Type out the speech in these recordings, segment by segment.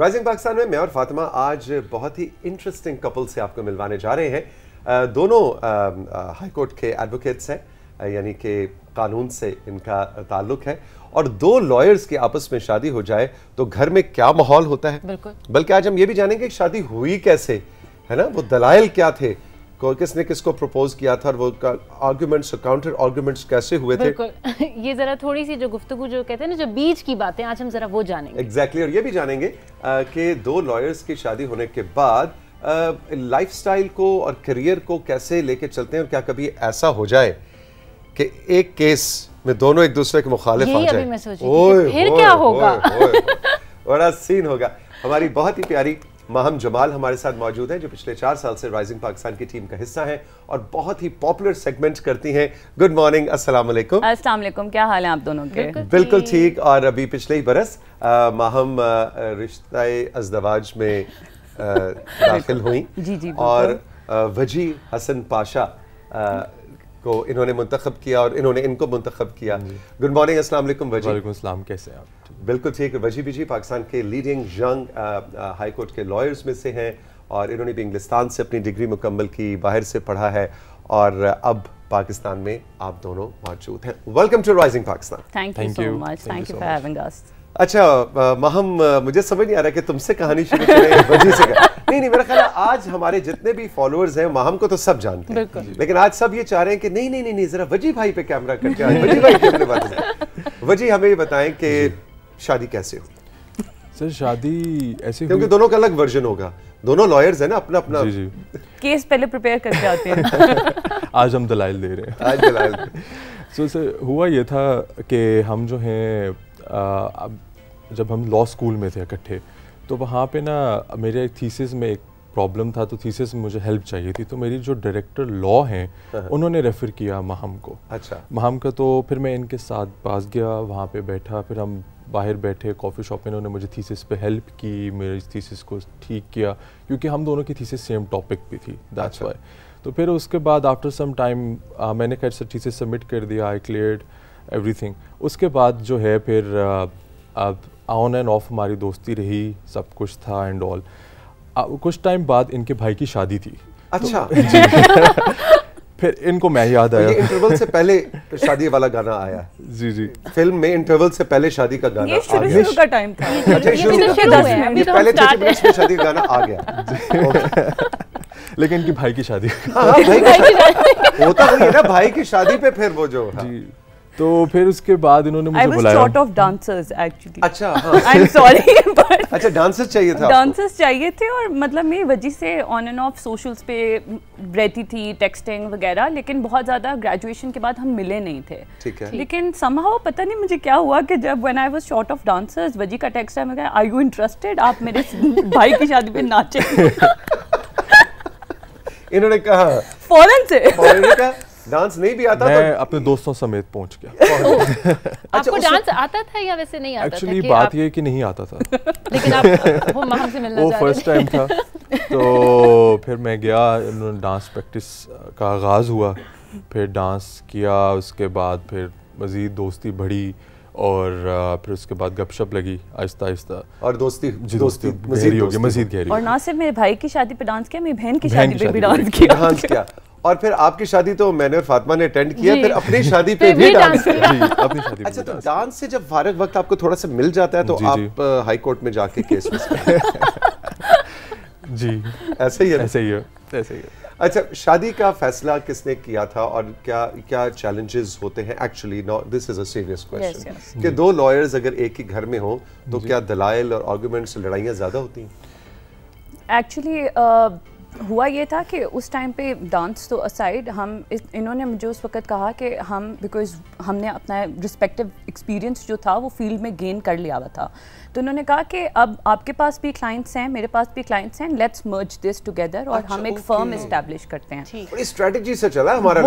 Rising Pakistan में मैं और फातिमा आज बहुत ही इंटरेस्टिंग कपल से आपको मिलवाने जा रहे हैं दोनों हाईकोर्ट के एडवोकेट्स हैं यानी कि कानून से इनका ताल्लुक है और दो लॉयर्स की आपस में शादी हो जाए तो घर में क्या माहौल होता है बल्कि आज हम ये भी जानेंगे कि शादी हुई कैसे है ना वो दलाइल क्या थे को किसने किसको प्रपोज किया था और वो आर्ग्यूमेंट्स और काउंटर आर्ग्यूमेंट्स कैसे हुए थे ये जरा थोड़ी सी जो गुफ्तु जो कहते हैं ना जो बीच की बातें आज हम जरा वो जानेंगे एग्जैक्टली exactly, और ये भी जानेंगे कि दो लॉयर्स की शादी होने के बाद लाइफस्टाइल को और करियर को कैसे लेके चलते हैं और क्या कभी ऐसा हो जाए कि एक केस में दोनों एक दूसरे के मुखालिफ हो जाए फिर क्या होगा बड़ा सीन होगा हमारी बहुत ही प्यारी माहम जमाल हमारे साथ मौजूद हैं जो पिछले चार साल से राइजिंग पाकिस्तान की टीम का हिस्सा हैं और बहुत ही पॉपुलर सेगमेंट करती हैं गुड मॉर्निंग अस्सलाम वालेकुम अस्सलाम वालेकुम क्या हाल है आप दोनों के बिल्कुल ठीक और अभी पिछले ही बरस माहम रिश्ता अजदवाज में दाखिल हुई जी जी और वजी हसन पाशा को इन्होंने मुंतखब किया और इन्होंने इनको मुंतखब किया गुड मॉर्निंग असल वजी वालेकुम कैसे आप बिल्कुल ठीक है वजी बिजी पाकिस्तान के लीडिंग यंग हाई कोर्ट के लॉयर्स में से हैं और इन्होंने भी इंग्लिस्तान से अपनी डिग्री मुकम्मल की बाहर से पढ़ा है और अब पाकिस्तान में आप दोनों मौजूद हैं welcome to rising Pakistan thank you so much thank you for having us अच्छा महम मुझे समझ नहीं आ रहा कि तुमसे कहानी शुरू करें वजी से कर नहीं नहीं मेरा ख्याल आज हमारे जितने भी फॉलोअर्स हैं महम को तो सब जानते हैं लेकिन आज सब ये चाह रहे हैं कि नहीं नहीं नहीं, जरा वजी भाई पे कैमरा करके आज वजी भाई के अपने वजी हमें ये बताएं कि शादी कैसे हो सर शादी ऐसे क्योंकि दोनों का अलग वर्जन होगा दोनों लॉयर्स हैं ना अपना अपना जी जी केस पहले प्रिपेयर करके आते हैं आज हम दलाल दे रहे हैं आज दलाल सो सर हुआ ये था कि हम जो हैं अब जब हम लॉ स्कूल में थे इकट्ठे तो वहाँ पे ना मेरे थीसिस में एक प्रॉब्लम था तो थीसिस में मुझे हेल्प चाहिए थी तो मेरी जो डायरेक्टर लॉ हैं हाँ, हाँ। उन्होंने रेफ़र किया महम को अच्छा महम का तो फिर मैं इनके साथ पास गया वहाँ पे बैठा फिर हम बाहर बैठे कॉफ़ी शॉप में इन्होंने मुझे थीसिस पे हेल्प की मेरे थीसिस को ठीक किया क्योंकि हम दोनों की थीसिस सेम टॉपिक पे थी दैट्स अच्छा। वाई तो फिर उसके बाद आफ्टर सम टाइम मैंने खैर सर थीसिस सबमिट कर दिया आई क्लियर एवरीथिंग उसके बाद जो है फिर आप ऑन एंड ऑफ हमारी दोस्ती रही सब कुछ था एंड ऑल कुछ टाइम बाद इनके भाई की शादी थी अच्छा तो, फिर इनको मैं याद आया इंटरवल से पहले शादी वाला गाना आया जी जी फिल्म में इंटरवल से पहले शादी का गाना ये शुरू शुरू का टाइम था अच्छा, ये तो शुरू के 10 मिनट तो पहले 30 मिनट में शादी का गाना आ गया लेकिन इनकी भाई की शादी होता हाँ, हाँ, तो है ना भाई की शादी पे फिर वो जो जी तो फिर उसके बाद इन्होंने मुझे बुलाया शॉर्ट ऑफ डांसर्स एक्चुअली अच्छा आई एम सॉरी बट अच्छा डांसर्स चाहिए था डांसर्स चाहिए थे और मतलब मेरी वजह से ऑन एंड ऑफ सोशल्स पे रहती थी टेक्सटिंग वगैरह लेकिन बहुत ज़्यादा ग्रेजुएशन के बाद हम मिले नहीं थे ठीक है लेकिन समहाउ पता नहीं मुझे क्या हुआ कि जब when I was short of dancers Waji का टेक्स्ट है मैं आई यू इंटरेस्टेड आप मेरे भाई की शादी पे नाचे इन्होंने कहा फौरन से फौरन का डांस नहीं भी आता तो- मैं तो... अपने दोस्तों समेत पहुंच गया अच्छा, आपको डांस आता था या वैसे नहीं आता एक्चुअली बात ये कि नहीं आता था लेकिन आप वो माम से मिलना वो फर्स्ट टाइम था तो फिर मैं गया डांस प्रैक्टिस का आगाज़ हुआ फिर डांस किया उसके बाद फिर मज़ीद दोस्ती बढ़ी और फिर उसके बाद गपशप लगी आहिस्ता आहिस्ता और दोस्ती जी दोस्ती, दोस्ती मजीद हो गई मजीद गहरी और ना सिर्फ मेरे भाई की शादी पे डांस किया मेरी बहन की शादी पे भी डांस किया डांस किया और फिर आपकी शादी तो मैंने और फातिमा ने अटेंड किया फिर अपनी शादी पे भी डांस किया अपनी शादी अच्छा तो डांस से जब फारग वक्त आपको थोड़ा सा मिल जाता है तो आप हाई कोर्ट में जाके केस जी ऐसे ही है ऐसे ही है ऐसे ही है अच्छा शादी का फैसला किसने किया था और क्या क्या चैलेंजेस होते हैं actually no this is a serious question कि दो लॉयर्स अगर एक ही घर में हो तो क्या दलाइल और आर्गुमेंट्स लड़ाइयाँ ज़्यादा होती हैं एक्चुअली हुआ ये था कि उस टाइम पे डांस तो असाइड हम इस, इन्होंने मुझे उस वक्त कहा कि हम बिकॉज हमने अपना रिस्पेक्टिव एक्सपीरियंस जो था वो फील्ड में गेन कर लिया हुआ था तो उन्होंने कहा कि अब आपके पास भी क्लाइंट्स हैं मेरे पास भी क्लाइंट्स हैं लेट्स मर्ज दिस टुगेदर और अच्छा, हम एक फर्म इस्टेब्लिश करते हैं इस स्ट्रेटजी से चला हमारा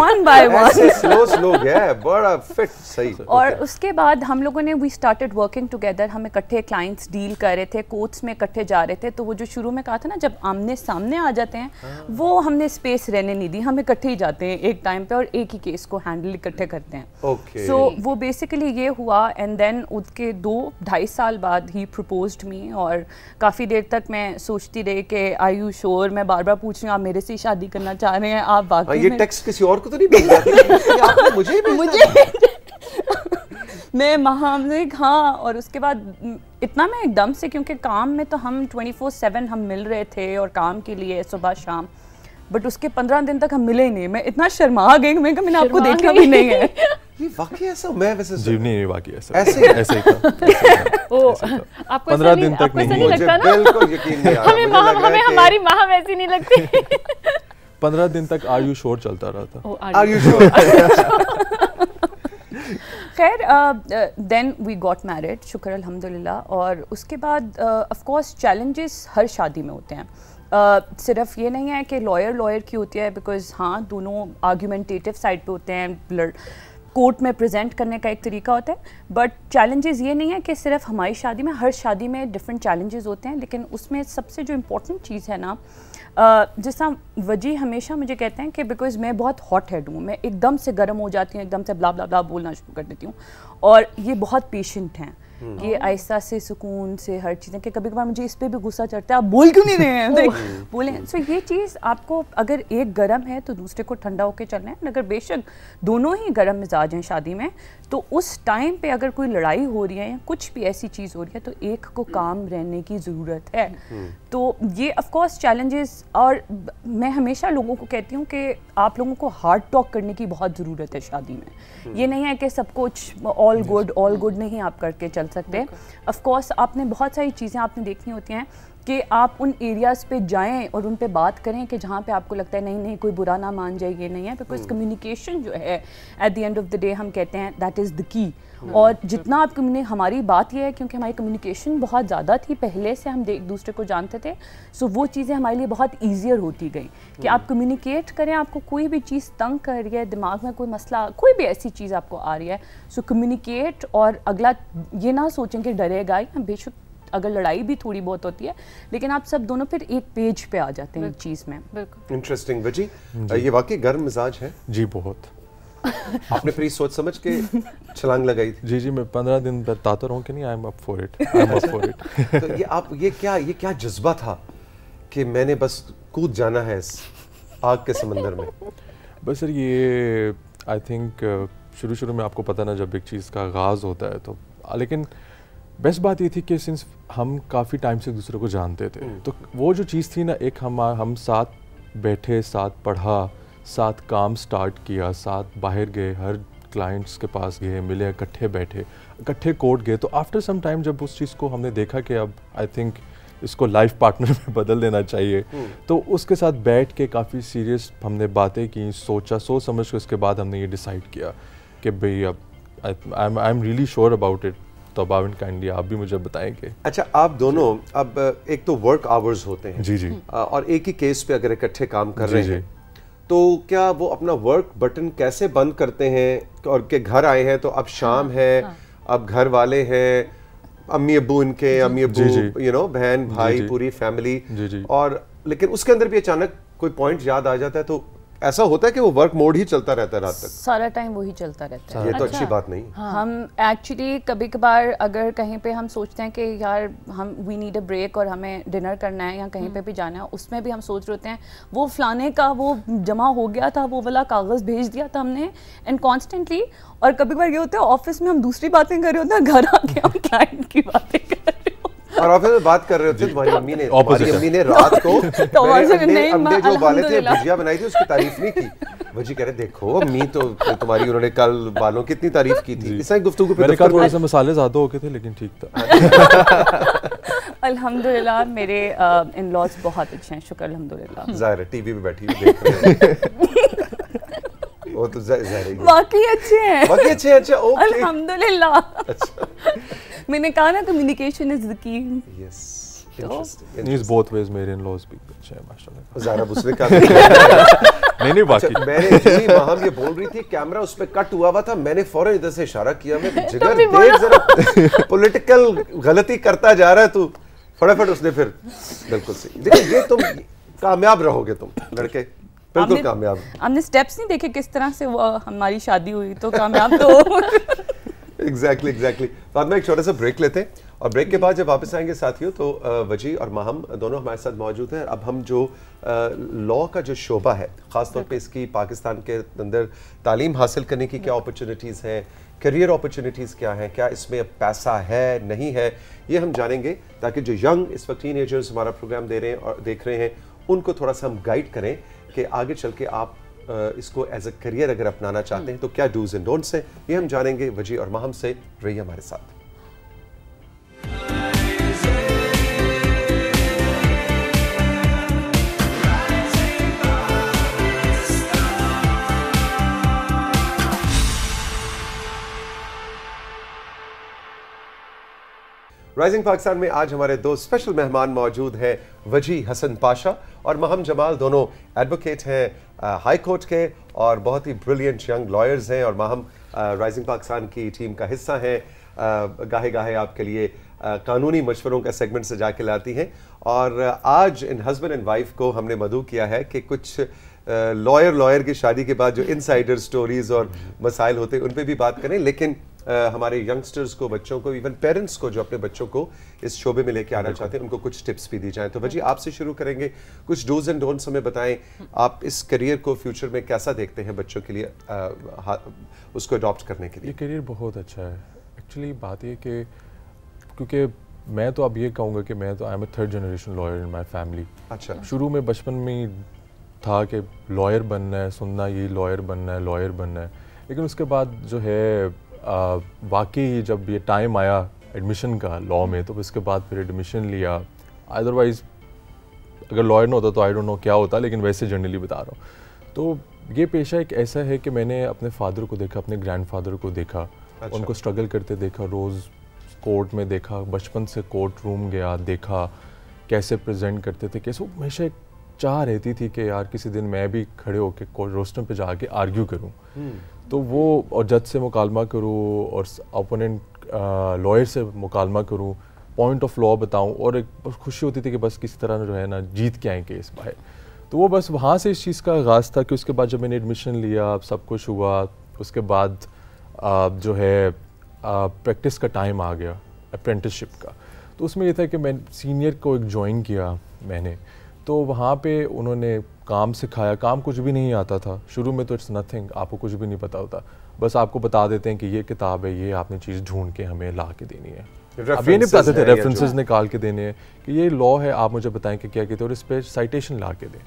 one by one slow slow गया बड़ा फिट सही और उसके बाद हम लोगों ने वी स्टार्टेड वर्किंग टुगेदर हम इकट्ठे क्लाइंट्स डील कर रहे थे कोर्ट्स में इकट्ठे जा रहे थे तो वो जो शुरू में कहा था ना जब आमने सामने आ जाते हैं हाँ। वो हमने स्पेस रहने नहीं दी हम इकट्ठे ही जाते हैं एक टाइम पे और एक ही केस को हैंडल इकट्ठे करते हैं सो वो बेसिकली ये हुआ एंड देन उसके दो ढाई ढाई साल बाद ही प्रपोज मी और काफ़ी देर तक मैं सोचती रही कि आई यू श्योर मैं बार बार पूछ रही हूँ आप मेरे से ही शादी करना चाह रहे हैं आप बाकी ये टेक्स्ट किसी और को तो नहीं भेज मुझे मुझे मैं महामलिक हाँ और उसके बाद इतना मैं एकदम से क्योंकि काम में तो हम 24/7 हम मिल रहे थे और काम के लिए सुबह शाम बट उसके पंद्रह दिन तक हम मिले ही नहीं मैं इतना शर्मा गई मैं कभी आपको देखा भी नहीं है पंद्रह दिन तक चलता रहा था शोर खैर देन वी गॉट मैरिड शुक्र अलहमदुल्ला और उसके बाद चैलेंजेस हर शादी में होते हैं uh, सिर्फ ये नहीं है कि लॉयर लॉयर की होती है बिकॉज हाँ दोनों आर्ग्यूमेंटेटिव साइड पे होते हैं कोर्ट में प्रेजेंट करने का एक तरीका होता है बट चैलेंजेस ये नहीं है कि सिर्फ हमारी शादी में हर शादी में डिफरेंट चैलेंजेस होते हैं लेकिन उसमें सबसे जो इम्पोर्टेंट चीज़ है ना जिस वजी हमेशा मुझे कहते हैं कि बिकॉज मैं बहुत हॉट हेड हूँ मैं एकदम से गर्म हो जाती हूँ एकदम से ब्ला ब्ला ब्ला बोलना शुरू कर देती हूँ और ये बहुत पेशेंट हैं कि आहिस्ता से सुकून से हर चीज़ें कि कभी कभार मुझे इस पर भी गुस्सा चढ़ता है आप बोल क्यों नहीं रहे हैं बोलें सो ये चीज़ आपको अगर एक गर्म है तो दूसरे को ठंडा होकर चलना है अगर बेशक दोनों ही गर्म मिजाज हैं शादी में तो उस टाइम पे अगर कोई लड़ाई हो रही है या कुछ भी ऐसी चीज़ हो रही है तो एक को hmm. काम रहने की ज़रूरत है hmm. तो ये ऑफ कोर्स चैलेंजेस और मैं हमेशा लोगों को कहती हूँ कि आप लोगों को हार्ड टॉक करने की बहुत ज़रूरत है शादी में हम्म। ये नहीं है कि सब कुछ ऑल गुड ऑल गुड नहीं आप करके चल सकते ऑफ कोर्स आपने बहुत सारी चीज़ें आपने देखनी होती हैं कि आप उन एरियाज़ पे जाएं और उन पे बात करें कि जहाँ पे आपको लगता है नहीं नहीं कोई बुरा ना मान जाए ये नहीं है बिकॉज कम्युनिकेशन हम्म। जो है at the end of the day हम कहते हैं दैट इज़ द की और जितना आप कम्युनि हमारी बात यह है क्योंकि हमारी कम्युनिकेशन बहुत ज़्यादा थी पहले से हम एक दूसरे को जानते थे सो वो चीज़ें हमारे लिए बहुत ईजियर होती गई कि हम्म। आप कम्युनिकेट करें आपको कोई भी चीज़ तंग कर रही है दिमाग में कोई मसला कोई भी ऐसी चीज़ आपको आ रही है सो कम्युनिकेट और अगला ये ना सोचें कि डरेगा या बेशक अगर लड़ाई भी थोड़ी बहुत होती है लेकिन आप सब दोनों फिर एक पेज पे आ जाते हैं एक चीज़ में इंटरेस्टिंग बजी ये वाकई गर्म मिजाज है जी बहुत आपने फिर सोच समझ के छलांग लगाई थी जी जी मैं पंद्रह दिन बताता रहूँ कि नहीं I am up for it I am up for it ये आप ये क्या ये क्या जज्बा था कि मैंने बस कूद जाना है इस आग के समंदर में बस सर ये आई थिंक शुरू शुरू में आपको पता ना जब एक चीज़ का आगाज़ होता है तो लेकिन बेस्ट बात ये थी कि सिंस हम काफ़ी टाइम से दूसरे को जानते थे हम्म। तो वो जो चीज़ थी ना एक हम हम साथ बैठे साथ पढ़ा साथ काम स्टार्ट किया साथ बाहर गए हर क्लाइंट्स के पास गए मिले इकट्ठे बैठे इकट्ठे कोर्ट गए तो आफ्टर सम टाइम जब उस चीज़ को हमने देखा कि अब आई थिंक इसको लाइफ पार्टनर में बदल देना चाहिए हम्म। तो उसके साथ बैठ के काफ़ी सीरियस हमने बातें की सोचा सोच समझ के उसके बाद हमने ये डिसाइड किया कि भई अब I am I am really sure about it तोबा काइंडली आप भी मुझे बताएंगे अच्छा आप दोनों अब एक तो वर्क आवर्स होते हैं जी जी और एक ही केस पे अगर इकट्ठे काम कर रहे हैं तो क्या वो अपना वर्क बटन कैसे बंद करते हैं और के घर आए हैं तो अब शाम हाँ, है हाँ। अब घर वाले हैं अम्मी अबू इनके अम्मी अबू यू नो बहन भाई पूरी फैमिली और लेकिन उसके अंदर भी अचानक कोई पॉइंट याद आ जाता है तो ऐसा होता है कि वो वर्क मोड ही चलता रहता है रात तक सारा टाइम वही चलता रहता है ये तो अच्छा। अच्छी बात नहीं हाँ। हम एक्चुअली कभी कभार अगर कहीं पे हम सोचते हैं कि यार हम वी नीड अ ब्रेक और हमें डिनर करना है या कहीं पे हम्म। भी जाना है उसमें भी हम सोच रहे होते हैं वो फलाने का वो जमा हो गया था वो वाला कागज़ भेज दिया था हमने एंड कॉन्स्टेंटली और कभी कभार ये होता है ऑफिस में हम दूसरी बातें कर रहे होते हैं घर आके हम क्लाइंट की बातें कर और ऑफिस में बात कर रहे होते तुम्हारी मम्मी ने तुम्हारी मम्मी ने रात को अंडे तो अंडे जो उबाले थे भुजिया बनाई थी उसकी तारीफ नहीं की वजी कह रहे देखो मम्मी तो तुम्हारी उन्होंने कल बालों की इतनी तारीफ की थी इस गुफ्तगू पे थोड़े से मसाले ज्यादा हो गए थे लेकिन ठीक था अल्हम्दुलिल्लाह मेरे इन लॉज बहुत अच्छे हैं शुक्र अल्हम्दुलिल्लाह जाहिर है टीवी पे बैठी हुई देख वो तो जहरीली बाकी अच्छे हैं बाकी अच्छे अच्छा ओके अल्हम्दुलिल्लाह अच्छा मैंने कहा ना communication is the key yes is both ways मेरे इन लॉज भी अच्छे हैं माशाल्लाह जारा बुसरे का नहीं नहीं बाकी अच्छा, मैंने इतनी महाम ये बोल रही थी कैमरा उस पे कट हुआ हुआ था मैंने फौरन इधर से इशारा किया मैं जिगर देख जरा पॉलिटिकल गलती करता जा रहा है तू फटाफट उसने फिर बिल्कुल सही देखो ये तुम कामयाब रहोगे तुम लड़के बिल्कुल कामयाब हमने स्टेप्स नहीं देखे किस तरह से वो हमारी शादी हुई तो कामयाब तो एग्जैक्टली एग्जैक्टली में एक छोटा सा ब्रेक लेते हैं और ब्रेक के बाद जब वापस आएंगे साथियों तो वजी और माहम दोनों हमारे साथ मौजूद हैं अब हम जो लॉ का जो शोबा है ख़ासतौर पे इसकी पाकिस्तान के अंदर तालीम हासिल करने की क्या अपॉर्चुनिटीज़ हैं करियर अपॉर्चुनिटीज़ क्या हैं क्या इसमें पैसा है नहीं है ये हम जानेंगे ताकि जो यंग इस वक्त टीन हमारा प्रोग्राम दे रहे हैं और देख रहे हैं उनको थोड़ा सा हम गाइड करें कि आगे चल के आप इसको एज अ करियर अगर अपनाना चाहते हैं तो क्या डूज एंड डोंट्स हैं ये हम जानेंगे वजी और माहम से रहिए हमारे साथ राइजिंग पाकिस्तान में आज हमारे दो स्पेशल मेहमान मौजूद हैं वजी हसन पाशा और महम जमाल दोनों एडवोकेट हैं हाई कोर्ट के और बहुत ही ब्रिलियंट यंग लॉयर्स हैं और महम राइजिंग पाकिस्तान की टीम का हिस्सा हैं गाहे गाहे आपके लिए कानूनी मशवरों का सेगमेंट से जाके लाती हैं और आज इन हस्बैंड एंड वाइफ को हमने मधु किया है कि कुछ लॉयर लॉयर की शादी के बाद जो इनसाइडर स्टोरीज और मसाइल होते हैं उन पर भी बात करें लेकिन आ, हमारे यंगस्टर्स को बच्चों को इवन पेरेंट्स को जो अपने बच्चों को इस शोबे में लेके आना चाहते हैं उनको कुछ टिप्स भी दी जाएं तो भाजी आपसे शुरू करेंगे कुछ डोज एंड डोंट्स हमें बताएं आप इस करियर को फ्यूचर में कैसा देखते हैं बच्चों के लिए आ, उसको अडॉप्ट करने के लिए ये करियर बहुत अच्छा है एक्चुअली बात यह कि क्योंकि मैं तो अब ये कहूँगा कि मैं तो I am a third generation lawyer in my family अच्छा शुरू में बचपन में था कि लॉयर बनना है सुनना ये लॉयर बनना है लॉयर बनना है लेकिन उसके बाद जो है वाकई जब ये टाइम आया एडमिशन का लॉ में तो उसके बाद फिर एडमिशन लिया अदरवाइज़ अगर लॉयर ना होता तो आई डोंट नो क्या होता लेकिन वैसे जनरली बता रहा हूँ तो ये पेशा एक ऐसा है कि मैंने अपने फादर को देखा अपने ग्रैंडफादर को देखा अच्छा। उनको स्ट्रगल करते देखा रोज़ कोर्ट में देखा बचपन से कोर्ट रूम गया देखा कैसे प्रेजेंट करते थे कैसे हमेशा एक चाह रहती थी कि यार किसी दिन मैं भी खड़े होकर कोर्ट रोस्टम पे जाके आर्ग्यू करूँ हम्म। तो वो और जज से मुकालमा करूँ और अपोनेंट लॉयर से मुकालमा करूँ पॉइंट ऑफ लॉ बताऊँ और एक बस खुशी होती थी कि बस किसी तरह जो है ना जीत के आए केस बाहर तो वो बस वहाँ से इस चीज़ का आगाज़ था कि उसके बाद जब मैंने एडमिशन लिया सब कुछ हुआ उसके बाद जो है प्रैक्टिस का टाइम आ गया अप्रेंटिसशिप का तो उसमें यह था कि मैं सीनियर को एक ज्वाइन किया मैंने तो वहाँ पे उन्होंने काम सिखाया काम कुछ भी नहीं आता था शुरू में तो इट्स नथिंग आपको कुछ भी नहीं पता होता बस आपको बता देते हैं कि ये किताब है ये आपने चीज़ ढूंढ के हमें ला के देनी है अब ये नहीं बताते थे रेफरेंसेज निकाल के देने हैं कि ये लॉ है आप मुझे बताएं कि क्या कहते हैं और इस पर साइटेशन ला के दें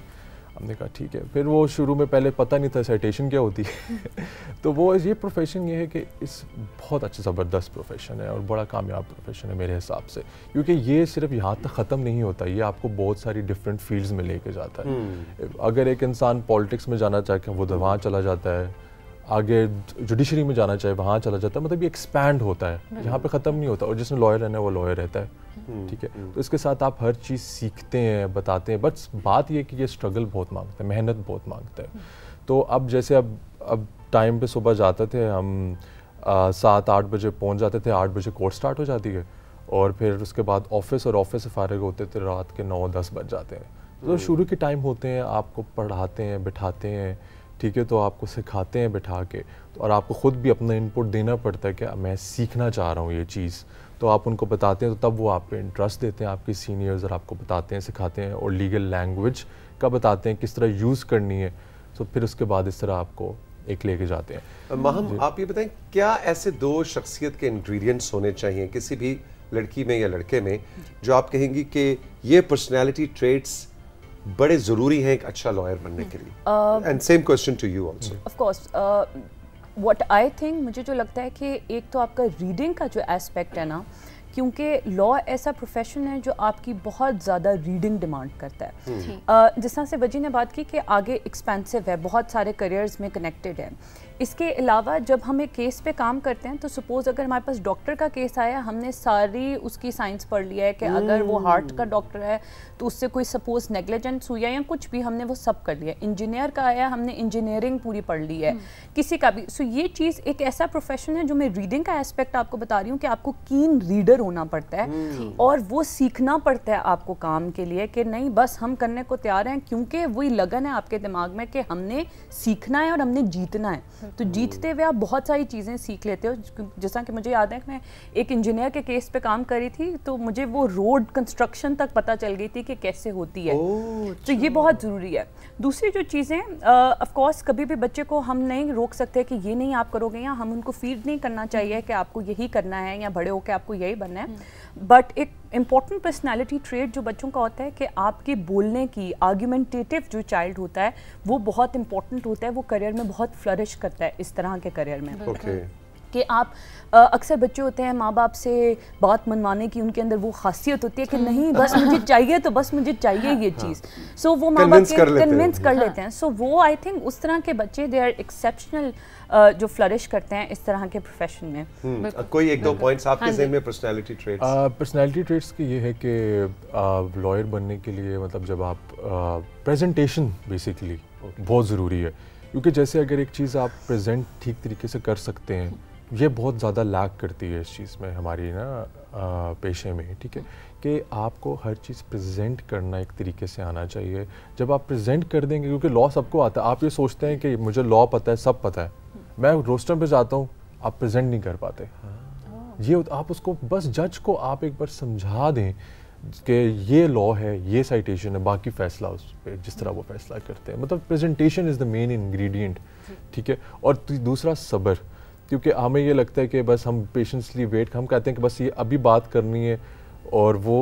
हमने कहा ठीक है फिर वो शुरू में पहले पता नहीं था साइटेशन क्या होती है तो वो ये प्रोफेशन ये है कि इस बहुत अच्छे ज़बरदस्त प्रोफेशन है और बड़ा कामयाब प्रोफेशन है मेरे हिसाब से क्योंकि ये सिर्फ यहाँ तक ख़त्म नहीं होता ये आपको बहुत सारी डिफरेंट फील्ड्स में लेके जाता है हम्म। अगर एक इंसान पॉलिटिक्स में जाना चाहे वो तो वहाँ चला जाता है आगे जुडिशरी में जाना चाहे वहाँ चला जाता है मतलब ये एक्सपैंड होता है यहाँ पे ख़त्म नहीं होता और जिसने लॉयर रहना है वो लॉयर रहता है हम्म। ठीक है हम्म। तो इसके साथ आप हर चीज़ सीखते हैं बताते हैं बस बात ये कि ये स्ट्रगल बहुत मांगता है मेहनत बहुत मांगता है हम्म। तो अब जैसे अब अब टाइम पे सुबह जाते थे हम सात आठ बजे पहुँच जाते थे आठ बजे कोर्स स्टार्ट हो जाती है और फिर उसके बाद ऑफिस और ऑफिस से फारग होते थे रात के नौ दस बज जाते हैं तो शुरू के टाइम होते हैं आपको पढ़ाते हैं बिठाते हैं ठीक है तो आपको सिखाते हैं बिठा के तो और आपको ख़ुद भी अपना इनपुट देना पड़ता है कि मैं सीखना चाह रहा हूँ ये चीज़ तो आप उनको बताते हैं तो तब वो आप पे इंटरेस्ट देते हैं आपके सीनियर्स और आपको बताते हैं सिखाते हैं और लीगल लैंग्वेज का बताते हैं किस तरह यूज़ करनी है तो फिर उसके बाद इस तरह आपको एक लेके जाते हैं माहम आप ये बताएं क्या ऐसे दो शख्सियत के इन्ग्रीडियंट्स होने चाहिए किसी भी लड़की में या लड़के में जो आप कहेंगी कि ये पर्सनैलिटी ट्रेट्स बड़े ज़रूरी हैं एक अच्छा लॉयर बनने के लिए and same question to you of course what I think मुझे जो लगता है कि एक तो आपका रीडिंग का जो एस्पेक्ट है ना क्योंकि लॉ ऐसा प्रोफेशन है जो आपकी बहुत ज़्यादा रीडिंग डिमांड करता है uh, जिस तरह से वजी ने बात की कि आगे एक्सपेंसिव है बहुत सारे करियर्स में कनेक्टेड है इसके अलावा जब हम एक केस पे काम करते हैं तो सपोज़ अगर हमारे पास डॉक्टर का केस आया हमने सारी उसकी साइंस पढ़ लिया है कि अगर वो हार्ट हम्म। का डॉक्टर है तो उससे कोई सपोज़ नेग्लिजेंस है या कुछ भी हमने वो सब कर लिया इंजीनियर का आया हमने इंजीनियरिंग पूरी पढ़ ली है हम्म। किसी का भी सो ये चीज़ एक ऐसा प्रोफेशन है जो मैं रीडिंग का एस्पेक्ट आपको बता रही हूँ कि आपको कीन रीडर होना पड़ता है हम्म। और वो सीखना पड़ता है आपको काम के लिए कि नहीं बस हम करने को तैयार हैं क्योंकि वही लगन है आपके दिमाग में कि हमने सीखना है और हमने जीतना है तो हम्म। जीतते हुए आप बहुत सारी चीज़ें सीख लेते हो जैसा कि मुझे याद है मैं एक इंजीनियर के केस पे काम करी थी तो मुझे वो रोड कंस्ट्रक्शन तक पता चल गई थी कि कैसे होती है तो ये अच्छा। बहुत ज़रूरी है दूसरी जो चीज़ें ऑफकोर्स कभी भी बच्चे को हम नहीं रोक सकते कि ये नहीं आप करोगे या हम उनको फीड नहीं करना चाहिए हम्म। कि आपको यही करना है या बड़े होकर आपको यही बना करना है बट एक इम्पॉर्टेंट पर्सनैलिटी ट्रेट जो बच्चों का होता है कि आपके बोलने की आर्ग्यूमेंटेटिव जो चाइल्ड होता है वो बहुत इंपॉर्टेंट होता है वो करियर में बहुत फ्लरिश करता है इस तरह के करियर में okay. कि आप अक्सर बच्चे होते हैं माँ बाप से बात मनवाने की उनके अंदर वो खासियत होती है कि नहीं हम्म। बस मुझे चाहिए तो बस मुझे चाहिए ये हाँ। चीज़ सो so, वो माँ बाप के कन्विंस कर लेते हैं सो हाँ। so, वो आई थिंक उस तरह के बच्चे दे आर एक्सेप्शनल जो फ्लरिश करते हैं इस तरह के प्रोफेशन में हम्म, कोई एक दो पॉइंट्स हाँ आपके हाँ जहन में पर्सनालिटी ट्रेट्स पर्सनालिटी ट्रेट्स की ये है कि लॉयर बनने के लिए मतलब जब आप प्रेजेंटेशन बेसिकली बहुत ज़रूरी है क्योंकि जैसे अगर एक चीज़ आप प्रेजेंट ठीक तरीके से कर सकते हैं ये बहुत ज़्यादा लैक करती है इस चीज़ में हमारी ना पेशे में ठीक है कि आपको हर चीज़ प्रेजेंट करना एक तरीके से आना चाहिए जब आप प्रेजेंट कर देंगे क्योंकि लॉ सबको आता है आप ये सोचते हैं कि मुझे लॉ पता है सब पता है मैं रोस्टर पे जाता हूँ आप प्रेजेंट नहीं कर पाते हाँ। ये आप उसको बस जज को आप एक बार समझा दें कि ये लॉ है ये साइटेशन है बाकी फैसला उस पर जिस तरह वो फैसला करते हैं मतलब presentation is the main ingredient ठीक है और दूसरा सब्र क्योंकि हमें ये लगता है कि बस हम पेशेंसली वेट हम कहते हैं कि बस ये अभी बात करनी है और वो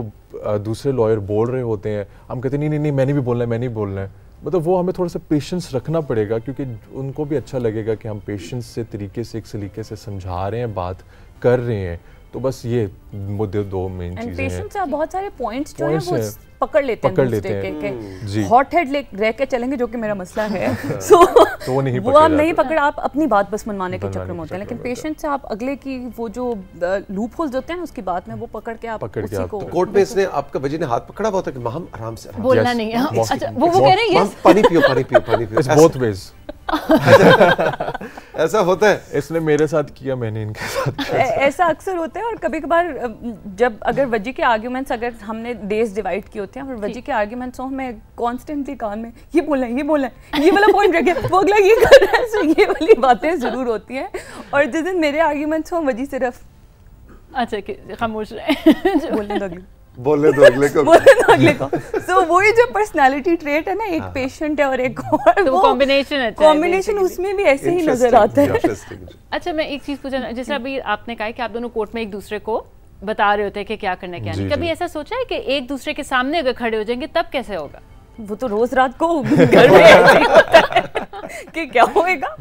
दूसरे लॉयर बोल रहे होते हैं हम कहते हैं नहीं नहीं नहीं मैंने भी बोलना है मैंने भी बोलना है मतलब वो हमें थोड़ा सा पेशेंस रखना पड़ेगा क्योंकि उनको भी अच्छा लगेगा कि हम पेशेंस से तरीके से एक सलीके से समझा रहे हैं बात कर रहे हैं तो बस ये दो, दो मेन चीजें हैं बहुत सारे पॉइंट्स जो है वो पकड़ लेते पकड़ हैं लेते हॉट हेड ले रह के चलेंगे जो कि मेरा मसला है सो तो वो नहीं वो आप नहीं पकड़ आप अपनी बात बस के में होते हैं लेकिन पेशेंट से आप अगले की वो जो लूप होल्स होते हैं उसकी बात में वो पकड़ के आप पकड़ उसी को कोर्ट तो में इसने आपका वजह ने हाथ पकड़ा हुआ था कि हम आराम से बोलना नहीं है हाँ, अच्छा वो वो कह रहे हैं पानी पियो पानी पियो पानी पियो बोथ वेज ऐसा होता है इसने मेरे साथ किया मैंने इनके साथ ऐसा अक्सर होता है और कभी कभार जब अगर वजी के आर्ग्यूमेंट्स अगर हमने देश डिवाइड किए होते हैं और वजी के आर्ग्यूमेंट्स हो हमें कॉन्स्टेंटली कान में ये बोला है ये बोला है ये वाला पॉइंट रखे वो अगला ये कर रहा है तो ये वाली बातें ज़रूर होती हैं और जिस दिन मेरे आर्ग्यूमेंट्स हों वजी सिर्फ अच्छा कि खामोश रहे बोलने दो बोलने दो अगले को बोलने दो अगले को सो so, वही जो पर्सनालिटी ट्रेट है ना एक पेशेंट हाँ। है और एक और तो वो कॉम्बिनेशन है कॉम्बिनेशन उसमें भी ऐसे ही नजर आता है अच्छा मैं एक चीज पूछना जैसे अभी आपने कहा कि आप दोनों कोर्ट में एक दूसरे को बता रहे होते हैं कि क्या करना क्या नहीं कभी ऐसा सोचा है कि एक दूसरे के सामने अगर खड़े हो जाएंगे तब कैसे होगा वो तो रोज रात को घर में होता है कि क्या होएगा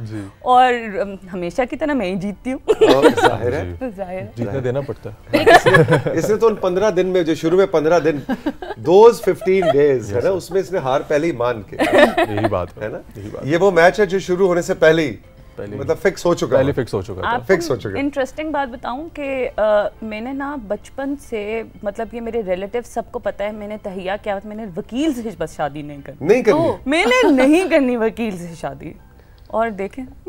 और हमेशा की तरह मैं ही जीतती हूँ जाहिर है तो जाहिर जीतने देना पड़ता है इसने तो उन पंद्रह दिन में जो शुरू में पंद्रह दिन दोज फिफ्टीन डेज है ना उसमें इसने हार पहले ही मान के यही बात है ना यही बात ये वो मैच है जो शुरू होने से पहले ही पहले मतलब फिक्स हो चुका पहले फिक्स हो चुका था फिक्स हो चुका इंटरेस्टिंग बात बताऊं कि मैंने ना बचपन से मतलब ये मेरे रिलेटिव सबको पता है मैंने तहिया क्या मैंने वकील से बस शादी नहीं करनी नहीं करनी तो मैंने नहीं करनी वकील से शादी और देखें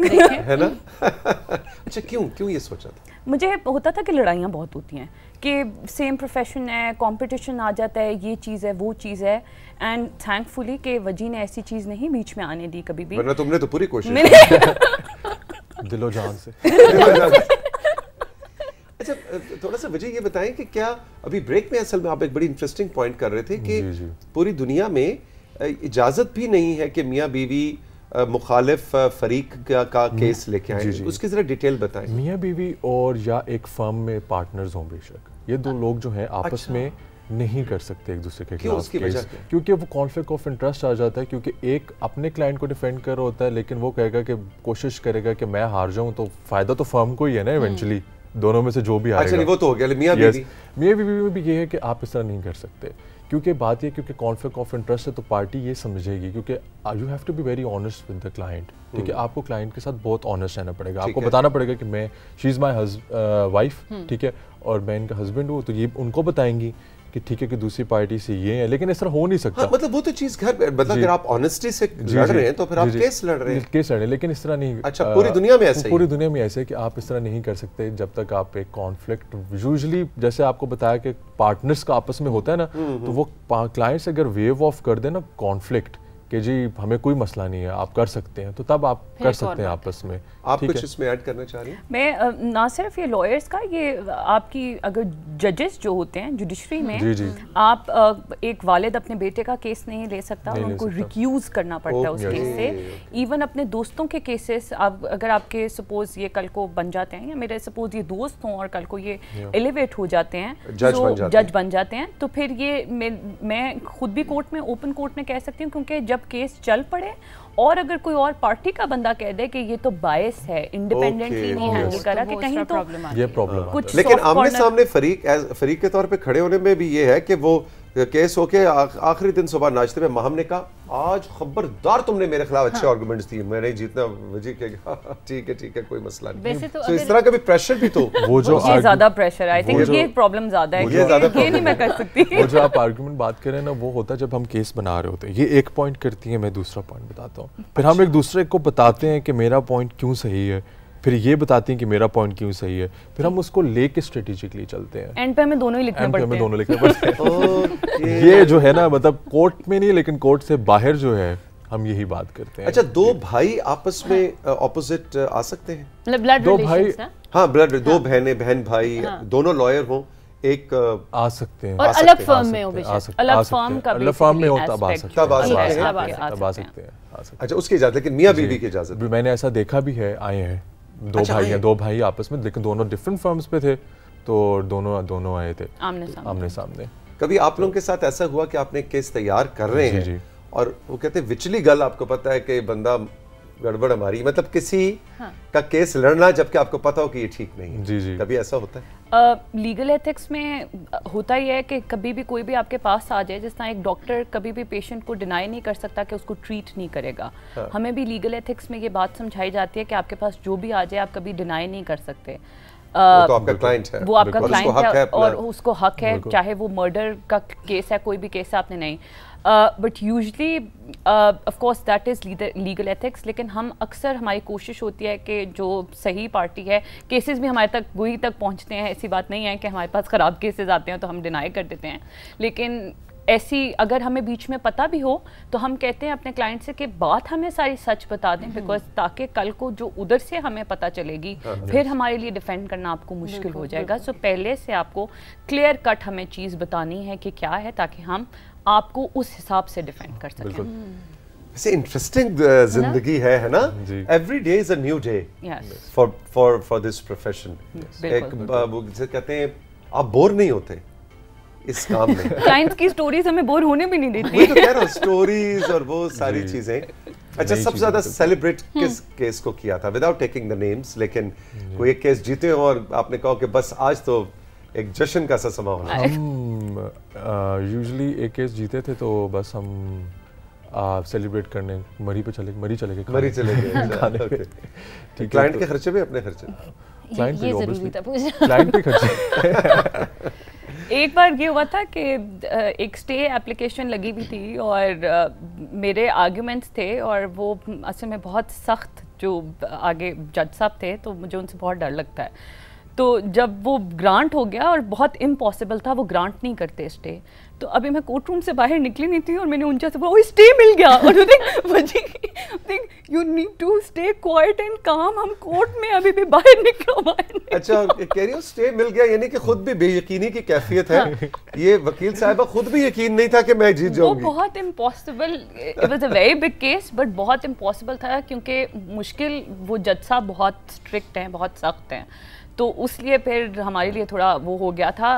है ना अच्छा क्यों क्यों ये सोचा था मुझे होता था कि लड़ाइयाँ बहुत होती हैं कि सेम प्रोफेशन है कंपटीशन आ जाता है ये चीज़ है वो चीज़ है एंड थैंकफुली कि वजी ने ऐसी चीज़ नहीं बीच में आने दी कभी भी तुमने तो पूरी कोशिश दिलो जान से अच्छा थोड़ा सा वजह ये बताएं कि क्या अभी ब्रेक में असल में आप एक बड़ी इंटरेस्टिंग पॉइंट कर रहे थे कि पूरी दुनिया में इजाज़त भी नहीं है कि मियाँ बीवी मुखालिफ फरीक का, का केस लेके आए उसकी ज़रा डिटेल बताएं मियाँ बीवी और या एक फर्म में पार्टनर्स हों बेशक ये दो लोग जो हैं आपस अच्छा। में नहीं कर सकते एक दूसरे के खिलाफ केस क्योंकि वो कॉन्फ्लिक्ट ऑफ इंटरेस्ट आ जाता है क्योंकि एक अपने क्लाइंट को डिफेंड कर रहा होता है लेकिन वो कहेगा कि कोशिश करेगा कि मैं हार जाऊं तो फायदा तो फर्म को ही है ना इवेंचुअली हम्म। दोनों में से जो भी अच्छा, हारेगा अच्छा वो तो हो गया मियाँ बीवी मियाँ बीवी में भी ये है कि आप इस तरह नहीं कर सकते क्योंकि बात ये क्योंकि कॉन्फ्लिक्ट ऑफ इंटरेस्ट है तो पार्टी ये समझेगी क्योंकि you have to be very honest with the client ठीक है आपको क्लाइंट के साथ बहुत ऑनेस्ट रहना पड़ेगा आपको बताना पड़ेगा कि मैं शी इज़ माई वाइफ ठीक है और मैं इनका हस्बैंड हूँ तो ये उनको बताएंगी कि ठीक है कि दूसरी पार्टी से ये है लेकिन इस तरह हो नहीं सकता हाँ, मतलब वो तो चीज घर मतलब अगर आप ऑनेस्टी से जी, लड़ रहे हैं तो फिर आप केस लड़ रहे हैं केस लड़ रहे हैं लेकिन इस तरह नहीं अच्छा आ, पूरी दुनिया में ऐसे पूरी दुनिया में ऐसे कि आप इस तरह नहीं कर सकते जब तक आप एक कॉन्फ्लिक्ट यूजली जैसे आपको बताया कि पार्टनर्स का आपस में होता है ना हम्म, हम्म। तो वो क्लाइंट्स अगर वेव ऑफ कर देना कॉन्फ्लिक्ट कि जी हमें कोई मसला नहीं है आप कर सकते हैं तो तब आप कर सकते हैं आपस में आप कुछ इसमें ऐड करना चाह रही हैं मैं ना सिर्फ ये लॉयर्स का ये आपकी अगर जजेस जो होते हैं जुडिशरी में जी जी। आप एक वालिद अपने बेटे का केस नहीं ले सकता नहीं उनको रिक्यूज करना पड़ता है उस केस से इवन अपने दोस्तों के केसेस आप अगर आपके सपोज ये कल को बन जाते हैं या मेरे सपोज ये दोस्त हों और कल को ये एलिवेट हो जाते हैं तो जज बन जाते हैं तो फिर ये मैं खुद भी कोर्ट में ओपन कोर्ट में कह सकती हूँ क्योंकि जब जब केस चल पड़े और अगर कोई और पार्टी का बंदा कह दे कि ये तो बायस है इंडिपेंडेंटली नहीं हैंडल करा तो कि कहीं तो ये प्रॉब्लम लेकिन आमने सामने फरीक फरीक के तौर पे खड़े होने में भी ये है कि वो केस होके आखिरी दिन सुबह नाश्ते में महम ने कहा आज खबरदार तुमने मेरे खिलाफ अच्छे आर्गूमेंट्स हाँ। दिए दिए मैंने जीतना वजी के ठीक है ठीक है कोई मसला नहीं वैसे तो so इस तरह का भी प्रेशर भी तो वो जो ये ज्यादा प्रेशर आई थिंक ये प्रॉब्लम ज्यादा है ये ज्यादा ये नहीं मैं कर सकती वो जो आप आर्गूमेंट बात करें ना वो होता है जब हम केस बना रहे होते हैं ये एक पॉइंट करती है मैं दूसरा पॉइंट बताता हूँ फिर हम एक दूसरे को बताते हैं कि मेरा पॉइंट क्यों सही है फिर ये बताती हैं कि मेरा पॉइंट क्यों सही है फिर हम उसको लेके स्ट्रेटेजिकली चलते हैं एंड पे हमें दोनों ही लिखने पड़ते हैं दोनों लिखने पड़ते हैं ये जो है ना मतलब कोर्ट में नहीं लेकिन कोर्ट से बाहर जो है हम यही बात करते हैं अच्छा दो भाई आपस में ऑपोजिट हाँ। आ सकते हैं मतलब ब्लड दो भाई हाँ ब्लड हाँ, दो हाँ। बहनें बहन भाई दोनों लॉयर हो एक आ सकते हैं और अलग फर्म में हो अलग फर्म का अलग फर्म में होता तब आ सकते हैं तब आ सकते हैं अच्छा उसकी इजाजत लेकिन मियाँ बीवी की इजाजत मैंने ऐसा देखा भी है आए हैं दो अच्छा, भाई हैं दो भाई आपस में लेकिन दोनों डिफरेंट फर्म्स पे थे तो दोनों दोनों आए थे आमने सामने आमने सामने कभी आप तो लोगों के साथ ऐसा हुआ कि आपने केस तैयार कर रहे हैं और वो कहते विचली गल आपको पता है कि बंदा गड़बड़ हमारी मतलब किसी हाँ। का केस लड़ना जबकि आपको पता हो कि ये ठीक नहीं है जी जी कभी ऐसा होता है लीगल एथिक्स में होता ही है कि कभी भी कोई भी आपके पास आ जाए जिस तरह एक डॉक्टर कभी भी पेशेंट को डिनाई नहीं कर सकता कि उसको ट्रीट नहीं करेगा हाँ। हमें भी लीगल एथिक्स में ये बात समझाई जाती है कि आपके पास जो भी आ जाए आप कभी डिनाई नहीं कर सकते वो तो आपका है वो आपका क्लाइंट है और उसको हक है चाहे वो मर्डर का केस है कोई भी केस है आपने नहीं but usually of course that is legal ethics लेकिन हम अक्सर हमारी कोशिश होती है कि जो सही पार्टी है केसेस भी हमारे तक वही तक पहुंचते हैं ऐसी बात नहीं है कि हमारे पास ख़राब केसेस आते हैं तो हम डिनाई कर देते हैं लेकिन ऐसी अगर हमें बीच में पता भी हो तो हम कहते हैं अपने क्लाइंट से कि बात हमें सारी सच बता दें बिकॉज हम्म। ताकि कल को जो उधर से हमें पता चलेगी हाँ, हाँ। फिर हमारे लिए डिफेंड करना आपको मुश्किल हो जाएगा सो पहले से आपको क्लियर कट हमें चीज़ बतानी है कि क्या है ताकि हम आपको उस हिसाब से डिफेंड कर सकें वैसे इंटरेस्टिंग जिंदगी है है ना every day is a new day for for for this profession एक जिसे कहते हैं आप बोर नहीं होते इस काम में क्लाइंट्स की स्टोरीज हमें बोर होने भी नहीं देती तो कह रहा स्टोरीज और वो सारी चीजें अच्छा सबसे ज्यादा सेलिब्रेट तो हम्म। किस केस को किया था विदाउट टेकिंग द नेम्स लेकिन कोई एक केस जीते हो और आपने कहा कि बस आज तो एक जश्न का सा समा होना हम यूजली एक केस जीते थे तो बस हम सेलिब्रेट करने मरी पे चले मरी चले गए मरी चले गए खाने पे अच्छा, ठीक क्लाइंट तो- के खर्चे पे अपने खर्चे क्लाइंट पे ऑब्वियसली क्लाइंट पे खर्चे एक बार ये हुआ था कि एक स्टे एप्लीकेशन लगी भी थी और मेरे आर्ग्यूमेंट्स थे और वो असल में बहुत सख्त जो आगे जज साहब थे तो मुझे उनसे बहुत डर लगता है तो जब वो ग्रांट हो गया और बहुत इम्पॉसिबल था वो ग्रांट नहीं करते स्टे तो अभी मैं कोर्ट रूम से बाहर निकली नहीं थी और मैंने उनसे बोला ओ स्टे मिल गया और you need to stay quiet and calm हम कोर्ट में अभी भी बाहर निकलो बाहर निकलो। अच्छा कह रही हो स्टे मिल गया यानी कि खुद भी बेयकीनी की कैफियत है हाँ। ये वकील साहब खुद भी यकीन नहीं था कि मैं जीत जाऊंगी वो बहुत impossible it was a very big case but बहुत इम्पॉसिबल था क्योंकि मुश्किल वो जज साहब बहुत स्ट्रिक्ट हैं बहुत सख्त हैं तो उस लिए फिर हमारे लिए थोड़ा वो हो गया था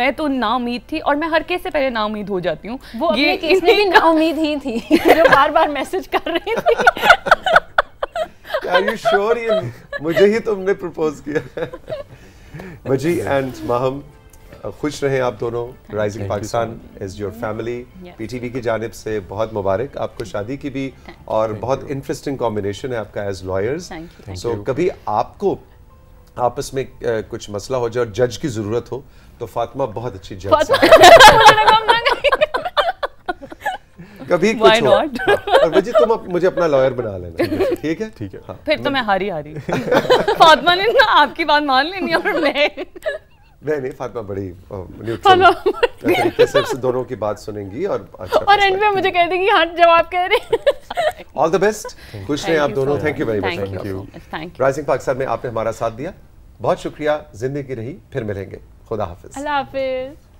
मैं तो ना उम्मीद थी और मैं हर केस से पहले ना उम्मीद हो जाती हूँ वो अपने केस में भी उम्मीद ही थी जो बार बार मैसेज कर रही थी Are you sure ये मुझे ही तुमने प्रपोज किया वजी एंड माहम खुश रहें आप दोनों rising Pakistan is your family PTV की जानब से बहुत मुबारक आपको शादी की भी और बहुत इंटरेस्टिंग कॉम्बिनेशन है आपका एज लॉयर्स सो कभी आपको आपस में कुछ मसला हो जाए और जज की जरूरत हो तो फातिमा बहुत अच्छी जज कभी कुछ हो हाँ, और तुम मुझे अपना लॉयर बना लेना ठीक है ठीक है हाँ। फिर तो मैं हारी हारी फातिमा ने ना आपकी बात मान लेनी और मैं नहीं नहीं फातिमा बड़ी न्यूट्रल से दोनों की बात सुनेंगी और अच्छा और एंड में मुझे कह देगी हाँ जवाब कह रहे ऑल द बेस्ट खुश रहे आप दोनों thank you very much thank you rising Pakistan में आपने हमारा साथ दिया बहुत शुक्रिया जिंदगी रही फिर मिलेंगे खुदा हाफिज अल्लाह हाफिज